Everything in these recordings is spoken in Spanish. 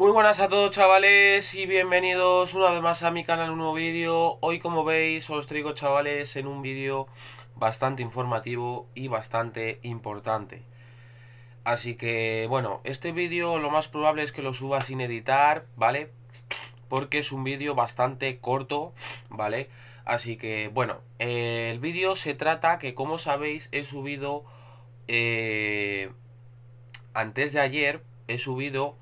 Muy buenas a todos chavales y bienvenidos una vez más a mi canal, un nuevo vídeo Hoy como veis os traigo chavales en un vídeo bastante informativo y bastante importante Así que bueno, este vídeo lo más probable es que lo suba sin editar, ¿vale? Porque es un vídeo bastante corto, ¿vale? Así que bueno, el vídeo se trata que como sabéis he subido eh, antes de ayer, he subido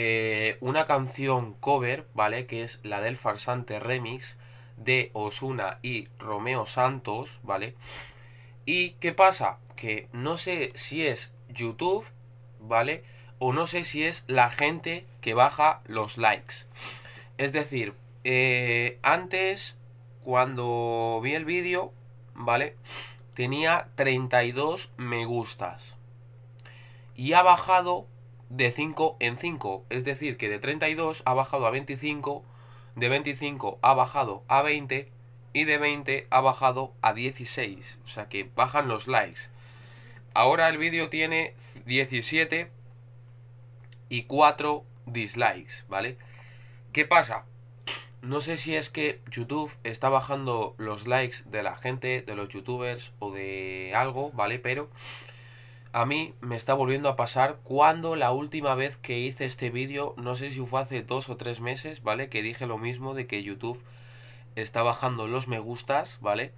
eh, una canción cover, ¿vale? Que es la del farsante remix de Osuna y Romeo Santos, ¿vale? ¿Y qué pasa? Que no sé si es YouTube, ¿vale? O no sé si es la gente que baja los likes. Es decir, eh, antes, cuando vi el vídeo, ¿vale? Tenía 32 me gustas. Y ha bajado de 5 en 5. Es decir, que de 32 ha bajado a 25, de 25 ha bajado a 20 y de 20 ha bajado a 16. O sea que bajan los likes. Ahora el vídeo tiene 17 y 4 dislikes, ¿vale? ¿Qué pasa? No sé si es que YouTube está bajando los likes de la gente, de los youtubers o de algo, ¿vale? Pero a mí me está volviendo a pasar cuando la última vez que hice este vídeo, no sé si fue hace dos o tres meses, ¿vale? Que dije lo mismo de que YouTube está bajando los me gustas, ¿vale?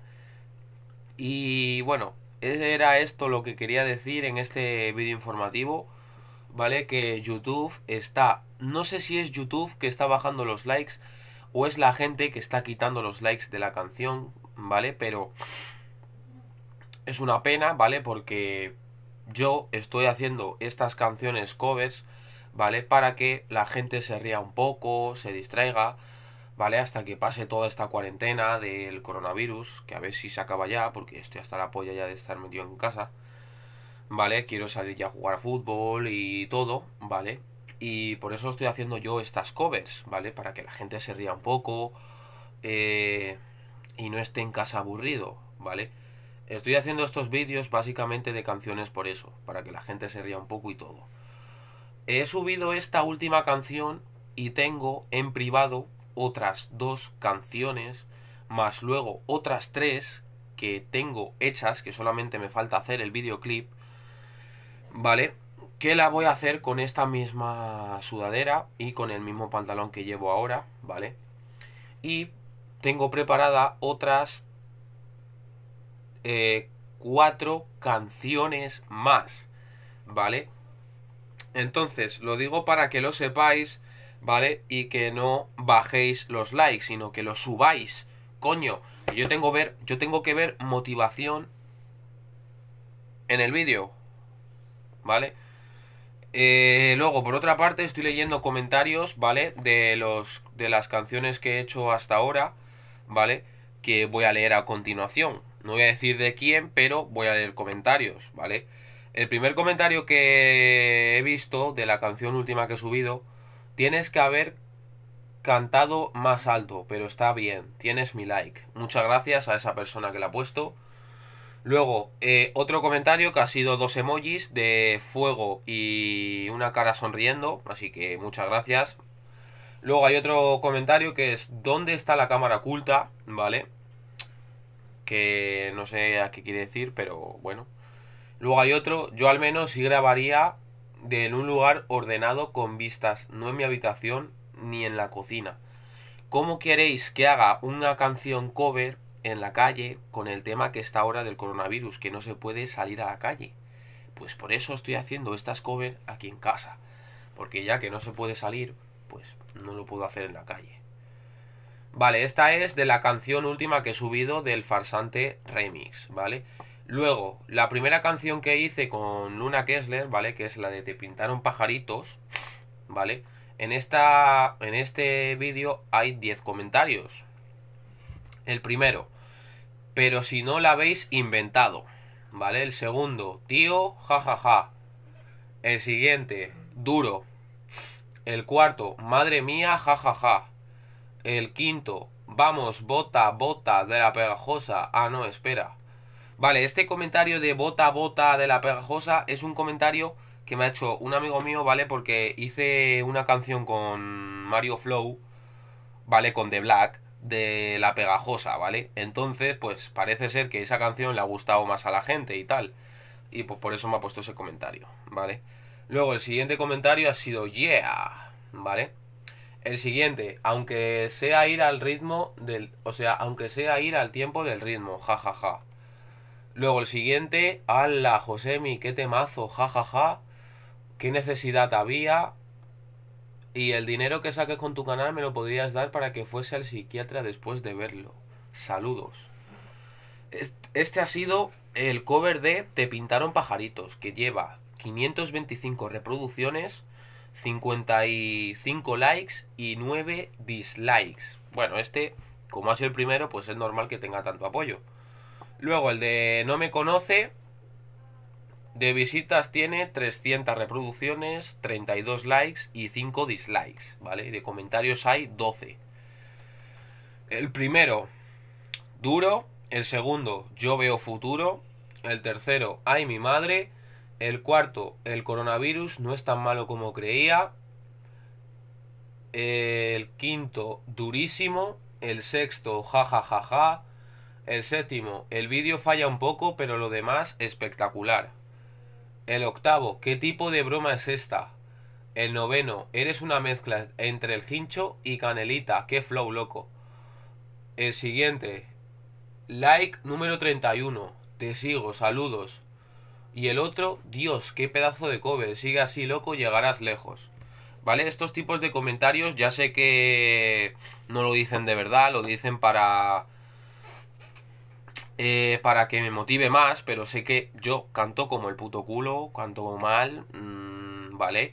Y bueno, era esto lo que quería decir en este vídeo informativo, ¿vale? Que YouTube está, no sé si es YouTube que está bajando los likes o es la gente que está quitando los likes de la canción, ¿vale? Pero es una pena, ¿vale? Porque yo estoy haciendo estas canciones covers, ¿vale? Para que la gente se ría un poco, se distraiga, ¿vale? Hasta que pase toda esta cuarentena del coronavirus, que a ver si se acaba ya, porque estoy hasta la polla ya de estar metido en casa, ¿vale? Quiero salir ya a jugar fútbol y todo, ¿vale? Y por eso estoy haciendo yo estas covers, ¿vale? Para que la gente se ría un poco eh, y no esté en casa aburrido, ¿vale? Estoy haciendo estos vídeos básicamente de canciones por eso, para que la gente se ría un poco y todo. He subido esta última canción y tengo en privado otras dos canciones, más luego otras tres que tengo hechas, que solamente me falta hacer el videoclip, ¿vale? Que la voy a hacer con esta misma sudadera y con el mismo pantalón que llevo ahora, ¿vale? Y tengo preparada otras eh, cuatro canciones más, ¿vale? Entonces, lo digo para que lo sepáis, ¿vale? Y que no bajéis los likes, sino que los subáis. Coño, yo tengo, ver, yo tengo que ver motivación en el vídeo, ¿vale? Eh, luego, por otra parte, estoy leyendo comentarios, ¿vale? De, los, de las canciones que he hecho hasta ahora, ¿vale? Que voy a leer a continuación, no voy a decir de quién, pero voy a leer comentarios, ¿vale? El primer comentario que he visto de la canción última que he subido, tienes que haber cantado más alto, pero está bien, tienes mi like. Muchas gracias a esa persona que la ha puesto. Luego, eh, otro comentario que ha sido dos emojis de fuego y una cara sonriendo, así que muchas gracias. Luego hay otro comentario que es ¿dónde está la cámara oculta? ¿Vale? que no sé a qué quiere decir, pero bueno. Luego hay otro, yo al menos sí grabaría de en un lugar ordenado con vistas, no en mi habitación ni en la cocina. ¿Cómo queréis que haga una canción cover en la calle con el tema que está ahora del coronavirus, que no se puede salir a la calle? Pues por eso estoy haciendo estas covers aquí en casa, porque ya que no se puede salir, pues no lo puedo hacer en la calle. Vale, esta es de la canción última que he subido del farsante remix, ¿vale? Luego, la primera canción que hice con Luna Kessler, ¿vale? Que es la de Te pintaron pajaritos, ¿vale? En, esta, en este vídeo hay 10 comentarios. El primero, pero si no la habéis inventado, ¿vale? El segundo, tío, jajaja. Ja, ja. El siguiente, duro. El cuarto, madre mía, jajaja. Ja, ja el quinto. Vamos, bota, bota de la pegajosa. Ah, no, espera. Vale, este comentario de bota, bota de la pegajosa es un comentario que me ha hecho un amigo mío, ¿vale? Porque hice una canción con Mario Flow, ¿vale? Con The Black, de la pegajosa, ¿vale? Entonces, pues parece ser que esa canción le ha gustado más a la gente y tal. Y pues por eso me ha puesto ese comentario, ¿vale? Luego el siguiente comentario ha sido Yeah, ¿vale? El siguiente, aunque sea ir al ritmo del. O sea, aunque sea ir al tiempo del ritmo, jajaja. Ja, ja. Luego el siguiente, ala, Josemi, qué temazo, jajaja. Ja, qué necesidad había. Y el dinero que saques con tu canal me lo podrías dar para que fuese al psiquiatra después de verlo. Saludos. Este ha sido el cover de Te pintaron pajaritos, que lleva 525 reproducciones 55 likes y 9 dislikes. Bueno, este, como ha sido el primero, pues es normal que tenga tanto apoyo. Luego el de No me conoce, de visitas tiene 300 reproducciones, 32 likes y 5 dislikes, ¿vale? Y de comentarios hay 12. El primero, duro. El segundo, yo veo futuro. El tercero, ay mi madre. El cuarto, el coronavirus no es tan malo como creía. El quinto, durísimo. El sexto, jajajaja. Ja, El séptimo, el vídeo falla un poco, pero lo demás espectacular. El octavo, ¿qué tipo de broma es esta? El noveno, eres una mezcla entre el hincho y canelita, qué flow loco. El siguiente, like número 31, te sigo, saludos. Y el otro, Dios, qué pedazo de cover, sigue así loco, llegarás lejos. ¿Vale? Estos tipos de comentarios ya sé que no lo dicen de verdad, lo dicen para... Eh, para que me motive más, pero sé que yo canto como el puto culo, canto mal, mm, ¿vale?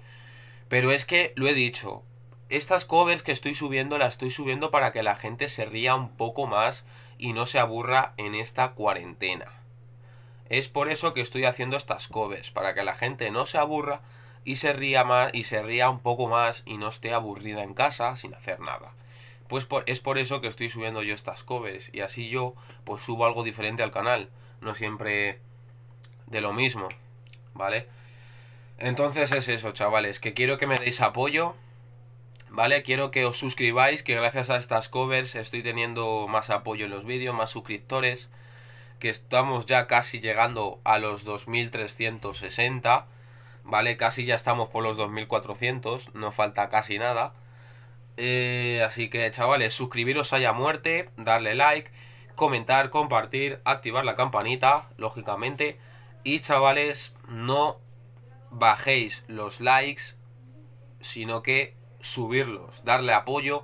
Pero es que lo he dicho, estas covers que estoy subiendo las estoy subiendo para que la gente se ría un poco más y no se aburra en esta cuarentena. Es por eso que estoy haciendo estas covers, para que la gente no se aburra y se ría más y se ría un poco más y no esté aburrida en casa sin hacer nada. Pues es por eso que estoy subiendo yo estas covers y así yo pues subo algo diferente al canal, no siempre de lo mismo, ¿vale? Entonces es eso, chavales, que quiero que me deis apoyo, ¿vale? Quiero que os suscribáis, que gracias a estas covers estoy teniendo más apoyo en los vídeos, más suscriptores que estamos ya casi llegando a los 2360, ¿vale? Casi ya estamos por los 2400, no falta casi nada. Eh, así que chavales, suscribiros a Muerte, darle like, comentar, compartir, activar la campanita, lógicamente. Y chavales, no bajéis los likes, sino que subirlos, darle apoyo,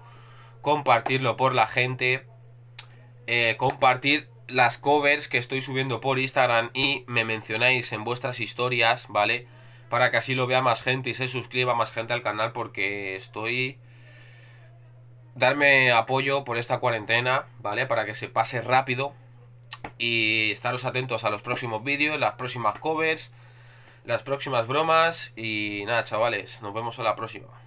compartirlo por la gente, eh, compartir las covers que estoy subiendo por Instagram y me mencionáis en vuestras historias, ¿vale? Para que así lo vea más gente y se suscriba más gente al canal porque estoy... Darme apoyo por esta cuarentena, ¿vale? Para que se pase rápido y estaros atentos a los próximos vídeos, las próximas covers, las próximas bromas y nada, chavales, nos vemos a la próxima.